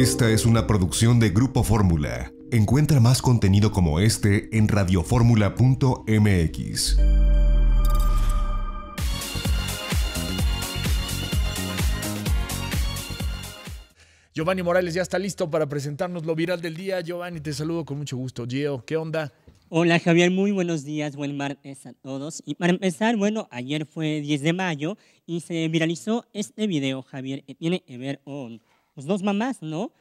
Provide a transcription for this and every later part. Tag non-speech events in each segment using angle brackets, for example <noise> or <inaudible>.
Esta es una producción de Grupo Fórmula. Encuentra más contenido como este en radioformula.mx. Giovanni Morales ya está listo para presentarnos lo viral del día. Giovanni, te saludo con mucho gusto. Gio, ¿qué onda? Hola Javier, muy buenos días, buen martes a todos. Y para empezar, bueno, ayer fue 10 de mayo y se viralizó este video, Javier, que tiene que ver con pues dos mamás, ¿no?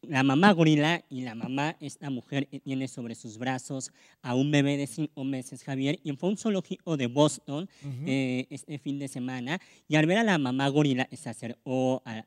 La mamá gorila y la mamá, esta mujer tiene sobre sus brazos a un bebé de cinco meses, Javier, y fue a un zoológico de Boston eh, este fin de semana, y al ver a la mamá gorila se acercó al,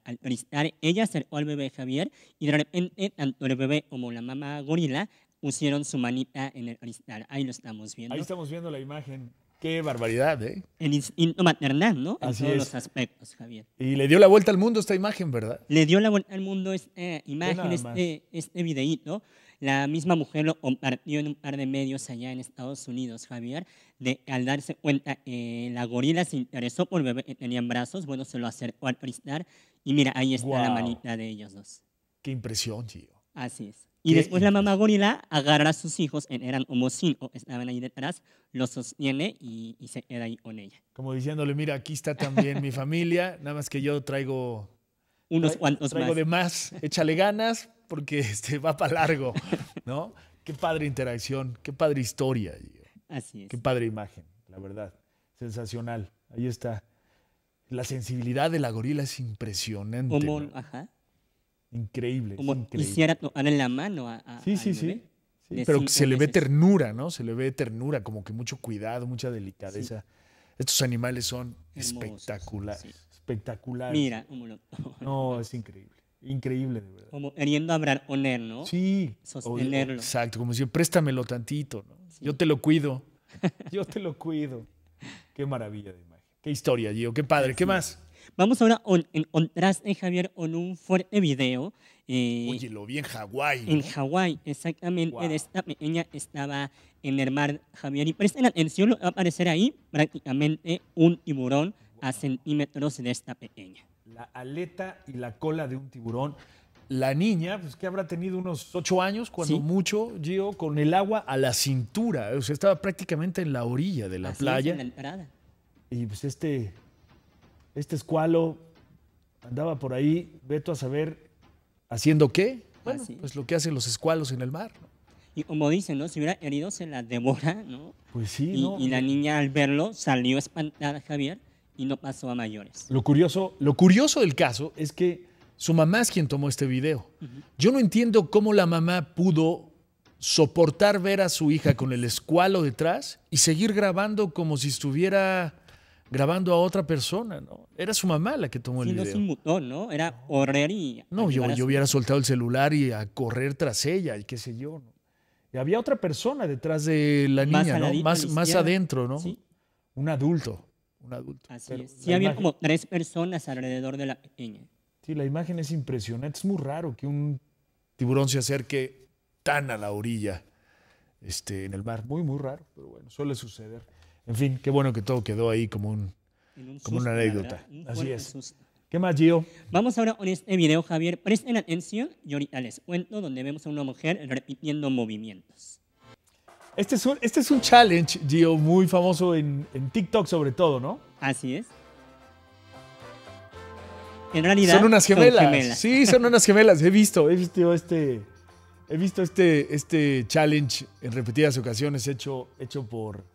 al ella acercó al bebé Javier, y de repente tanto el bebé como la mamá gorila pusieron su manita en el cristal. Ahí lo estamos viendo. Ahí estamos viendo la imagen. Qué barbaridad, ¿eh? El maternal, ¿no? En todos los aspectos, Javier. Y le dio la vuelta al mundo esta imagen, ¿verdad? Le dio la vuelta al mundo esta eh, imagen, este, este videíto. La misma mujer lo compartió en un par de medios allá en Estados Unidos, Javier, de al darse cuenta, eh, la gorila se interesó por el bebé que eh, tenía brazos, bueno, se lo acercó al cristal y mira, ahí está la manita de ellos dos. Qué impresión, tío. Así es. Y después la mamá gorila agarra a sus hijos, eran homocin estaban ahí detrás, los sostiene y, se queda ahí con ella. Como diciéndole, mira, aquí está también mi familia, nada más que yo traigo... Unos cuantos traigo de más, échale ganas porque este, va para largo, ¿no? qué padre interacción, qué padre historia. Así es. Qué padre imagen, la verdad. Sensacional. Ahí está. La sensibilidad de la gorila es impresionante. Increíble. Como increíble. la mano a. sí, sí, sí. Pero se le ve ternura, ¿no? Se le ve ternura, como que mucho cuidado, mucha delicadeza. Estos animales son espectaculares. Espectaculares. Mira, <laughs> No, es increíble. Increíble, de verdad. Como queriendo hablar, Honer, ¿no? Sí. Sostenerlo. exacto, como si préstamelo tantito, ¿no? Yo te lo cuido. <laughs> Yo te lo cuido. Qué maravilla de imagen. Qué historia, Gio. Qué padre. ¿Qué más? Vamos ahora a en contraste, Javier, en un fuerte video. Eh, Oye, lo vi en Hawái. En Hawái, exactamente. de Esta pequeña estaba en el mar, Javier. Y presten atención, va a aparecer ahí prácticamente un tiburón a centímetros de esta pequeña. La aleta y la cola de un tiburón la niña, pues que habrá tenido unos ocho años, cuando mucho, Gio, con el agua a la cintura. O sea, estaba prácticamente en la orilla de la playa. Es, en y pues este este escualo andaba por ahí, Beto, a saber, ¿haciendo qué? Ah, bueno, pues lo que hacen los escualos en el mar. Y como dicen, ¿no? Si hubiera herido, se la devora, ¿no? Pues sí, y, ¿no? y la niña al verlo salió espantada, Javier, y no pasó a mayores. Lo curioso, lo curioso del caso es que su mamá es quien tomó este video. Yo no entiendo cómo la mamá pudo soportar ver a su hija con el escualo detrás y seguir grabando como si estuviera grabando a otra persona, ¿no? Era su mamá la que tomó el video. No ¿no? Era correr y... No, yo, hubiera soltado el celular y a correr tras ella y qué sé yo, ¿no? Y había otra persona detrás de la niña, ¿no? Más, adentro, ¿no? ¿Sí? Un adulto, un adulto. Así es. Sí, había como tres personas alrededor de la niña. Sí, la imagen es impresionante. Es muy raro que un tiburón se acerque tan a la orilla este, en el mar. Muy, muy raro, pero bueno, suele suceder. En fin, qué bueno que todo quedó ahí como, un, como una anécdota. Así es. ¿Qué más, Gio? Vamos ahora con este video, Javier. Presten atención y ahorita les cuento donde vemos a una mujer repitiendo movimientos. Este es un, este es un challenge, Gio, muy famoso en, TikTok sobre todo, ¿no? Así es. En realidad. Son unas gemelas. Sí, son unas gemelas. He visto, he visto este. He visto este, este challenge en repetidas ocasiones hecho, hecho por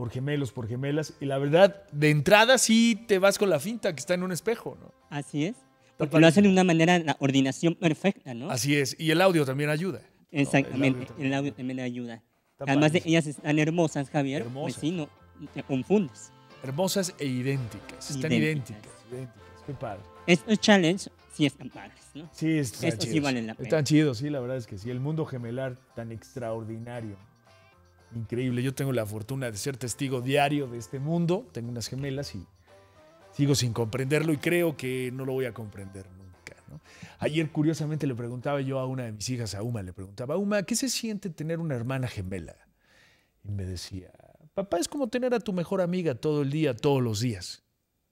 por gemelos, por gemelas. Y la verdad, de entrada sí te vas con la finta que está en un espejo, ¿no? Así es. Porque lo hacen de una manera, la ordinación perfecta, ¿no? Así es. Y el audio también ayuda. Exactamente, el audio también, ayuda. Además de ellas están hermosas, Javier. Pues hermosas. sí, no te confundes. Hermosas e idénticas. Están idénticas. idénticas. Qué padre. Estos challenges sí están padres, ¿no? Sí, están Estos sí valen la pena. Están chidos, sí, la verdad es que sí. El mundo gemelar tan extraordinario. Increíble, yo tengo la fortuna de ser testigo diario de este mundo, tengo unas gemelas y sigo sin comprenderlo y creo que no lo voy a comprender nunca. Ayer curiosamente le preguntaba yo a una de mis hijas, a Uma, le preguntaba, Uma, ¿qué se siente tener una hermana gemela? Y me decía, papá es como tener a tu mejor amiga todo el día, todos los días.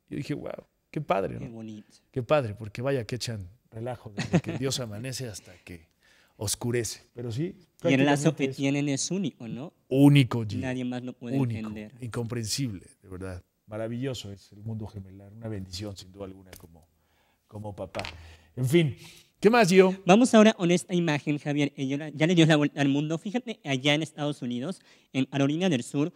Yo dije, wow, qué padre, ¿no? Qué bonito. Qué padre, porque vaya que echan relajo desde que Dios amanece hasta que oscurece. Pero sí. Y el lazo que tienen es único, ¿no? Único, G. Nadie más lo puede entender. Incomprensible, de verdad. Maravilloso es el mundo gemelar. Una bendición, sin duda alguna, como, como papá. En fin. ¿Qué más, Dio? Vamos ahora con esta imagen, Javier. Ya le dio la vuelta al mundo. Fíjate, allá en Estados Unidos, en Carolina del Sur,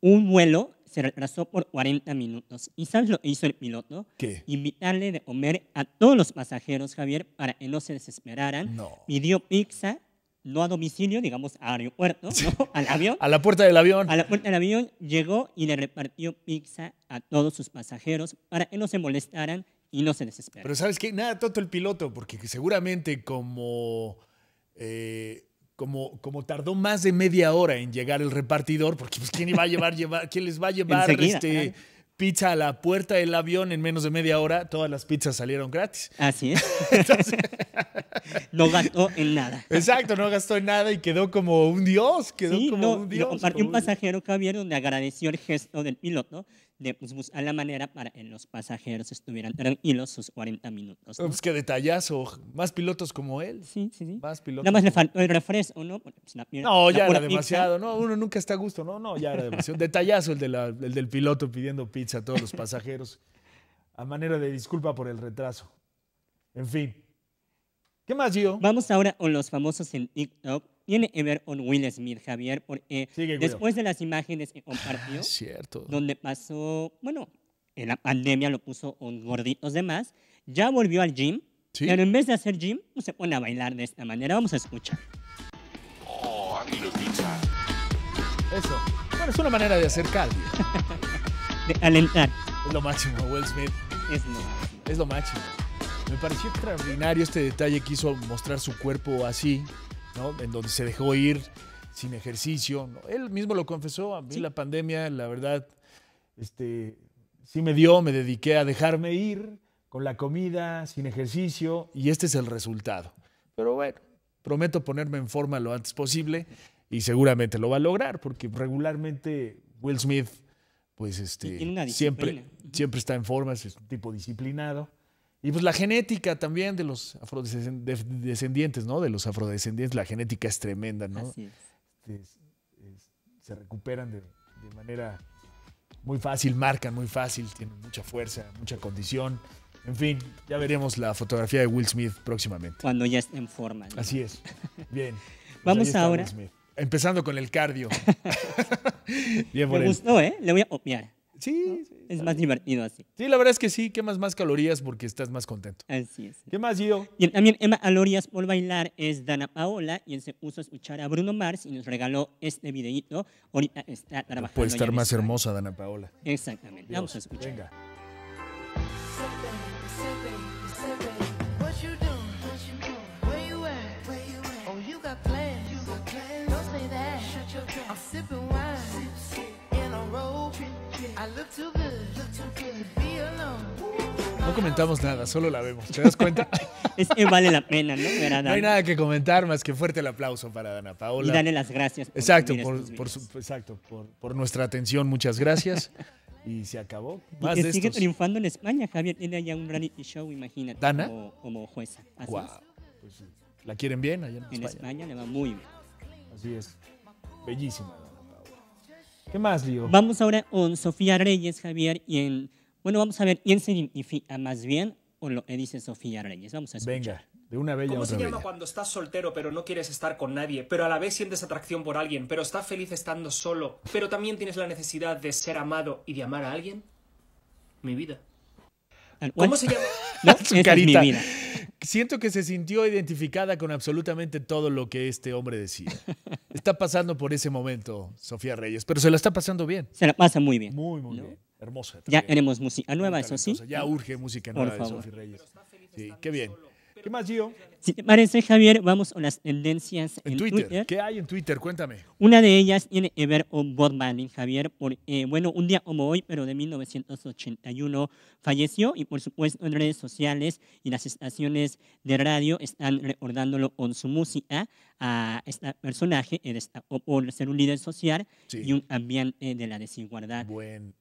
un vuelo se retrasó por 40 minutos. ¿Y sabes lo que hizo el piloto? ¿Qué? Invitarle de comer a todos los pasajeros, Javier, para que no se desesperaran. No. Pidió pizza, no a domicilio, digamos, a aeropuerto, ¿no? al avión. <laughs> a la puerta del avión. A la puerta del avión llegó y le repartió pizza a todos sus pasajeros para que no se molestaran y no se desesperaran. Pero ¿sabes qué? Nada todo el piloto, porque seguramente como... Eh, como, como tardó más de media hora en llegar el repartidor, porque pues, ¿quién, iba a llevar, llevar, ¿quién les va a llevar este, pizza a la puerta del avión en menos de media hora? Todas las pizzas salieron gratis. Así es. <laughs> Entonces, <laughs> no gastó en nada. Exacto, no gastó en nada y quedó como un dios, quedó como un dios. Compartió un pasajero, Javier, donde agradeció el gesto del piloto de pues, a la manera para que los pasajeros estuvieran tranquilos sus 40 minutos. Pues qué detallazo. Más pilotos como él. Sí, sí, sí. Más pilotos. Nada más le el refresco, ¿no? Pues, no, ya era demasiado. No, uno nunca está a gusto. No, no, ya era demasiado. detallazo el, de la, del piloto pidiendo pizza a todos los pasajeros. a manera de disculpa por el retraso. En fin. ¿Qué más, Gio? Vamos ahora con los famosos en TikTok tiene que ver con Will Smith, Javier, porque después de las imágenes que compartió, ah, donde pasó, bueno, en la pandemia lo puso con gorditos demás, ya volvió al gym, pero en vez de hacer gym, se pone a bailar de esta manera. Vamos a escuchar. Oh, Eso. Bueno, es una manera de hacer cardio. <laughs> de alentar. Es lo máximo, Will Smith. Es Es lo máximo. Me pareció extraordinario este detalle que hizo mostrar su cuerpo así, en donde se dejó ir sin ejercicio. Él mismo lo confesó, a mí la pandemia, la verdad, este, sí me dio, me dediqué a dejarme ir con la comida, sin ejercicio, y este es el resultado. Pero bueno, prometo ponerme en forma lo antes posible y seguramente lo va a lograr, porque regularmente Will Smith, pues este, siempre, siempre está en forma, es un tipo disciplinado. Y pues la genética también de los afrodescendientes, ¿no? De los afrodescendientes, la genética es tremenda, ¿no? Así es. Este, se recuperan de, manera muy fácil, marcan muy fácil, tienen mucha fuerza, mucha condición. En fin, ya veremos la fotografía de Will Smith próximamente. Cuando ya esté en forma. Así es. Bien. <laughs> Vamos pues ahora. Empezando con el cardio. <laughs> Bien Me gustó, ¿eh? Le voy a Sí. Sí, es más divertido así. Sí, la verdad es que sí, quemas más calorías porque estás más contento. Así es. ¿Qué más, Gio? también Emma Alorias por bailar es Dana Paola y él se puso a escuchar a Bruno Mars y nos regaló este videíto. Ahorita está trabajando. Puede estar más hermosa Dana Paola. Exactamente. Vamos a escuchar. Venga. I look too no comentamos nada, solo la vemos. ¿Te das cuenta? <laughs> es que vale la pena, ¿no? no hay nada que comentar más que fuerte el aplauso para Dana Paola. Y dale las gracias. exacto, por, su, exacto por, nuestra atención, muchas gracias. y se acabó. y que sigue triunfando en España. Javier tiene allá un reality show, imagínate. ¿Dana? Como, jueza. Así pues ¿La quieren bien allá en España? En España le va muy bien. Así es. Bellísima. ¿Qué más, digo? Vamos ahora con Sofía Reyes, Javier, y el... Bueno, vamos a ver quién se identifica más bien o lo que dice Sofía Reyes. Vamos a escuchar. Venga, de una bella ¿Cómo se llama cuando estás soltero pero no quieres estar con nadie, pero a la vez sientes atracción por alguien, pero estás feliz estando solo, pero también tienes la necesidad de ser amado y de amar a alguien? Mi vida. ¿Cómo se llama? <laughs> No, <laughs> Es mi vida. Siento que se sintió identificada con absolutamente todo lo que este hombre decía. <laughs> Está pasando por ese momento, Sofía Reyes, pero se la está pasando bien. Se la pasa muy bien. Muy, muy bien. Hermosa. Ya tenemos música nueva, eso sí. Ya urge música nueva de Sofía Reyes. Sí, qué bien. ¿Qué más, Gio? Si te parece, Javier, vamos a las tendencias en, Twitter. ¿Qué hay en Twitter? Cuéntame. Una de ellas tiene que ver con Bob Marley, Javier, porque, eh, bueno, un día como hoy, pero de 1981, falleció y, por supuesto, en redes sociales y las estaciones de radio están recordándolo con su música a este personaje eh, por ser un líder social y un ambiente de la desigualdad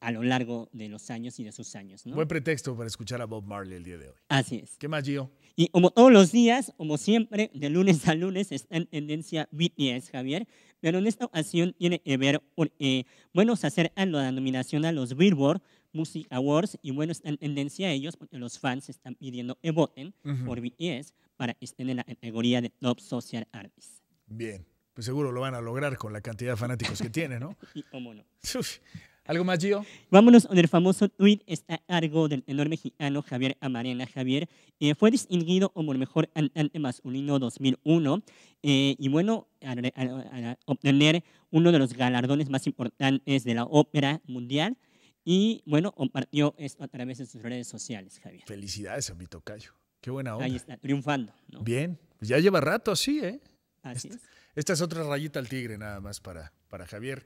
a lo largo de los años y de sus años. ¿no? Buen pretexto para escuchar a Bob Marley el día de hoy. Así es. ¿Qué más, Gio? Y como todos los días, como siempre, de lunes a lunes está en tendencia BTS, Javier, pero en esta ocasión tiene que ver, eh, bueno, se acercan la nominación a los Billboard Music Awards y bueno, está en tendencia ellos porque los fans están pidiendo que voten por BTS para que estén en la categoría de Top Social Artists. Bien, pues seguro lo van a lograr con la cantidad de fanáticos que tiene, ¿no? y <laughs> cómo no. Uf. ¿Algo más, Gio? Vámonos con el famoso tweet está algo del tenor mexicano Javier Amarena. Javier eh, fue distinguido como el mejor cantante masculino 2001 eh, y bueno, al, obtener uno de los galardones más importantes de la ópera mundial y bueno, compartió esto a través de sus redes sociales, Javier. Felicidades Amito mi tocayo. Qué buena onda. Ahí está, triunfando. Bien, ya lleva rato así, ¿eh? Así esta, es. Esta es otra rayita al tigre nada más para, para Javier.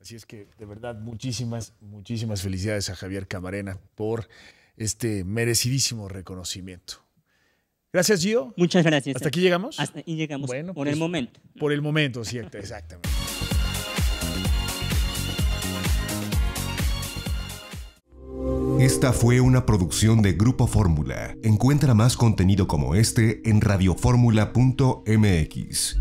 Así es que, de verdad, muchísimas, muchísimas felicidades a Javier Camarena por este merecidísimo reconocimiento. Gracias, Gio. Muchas gracias. ¿Hasta eh. aquí llegamos? Hasta aquí llegamos. Bueno, por el pues, momento. Por el momento, cierto, exactamente. Esta fue una producción de Grupo Fórmula. Encuentra más contenido como este en radioformula.mx.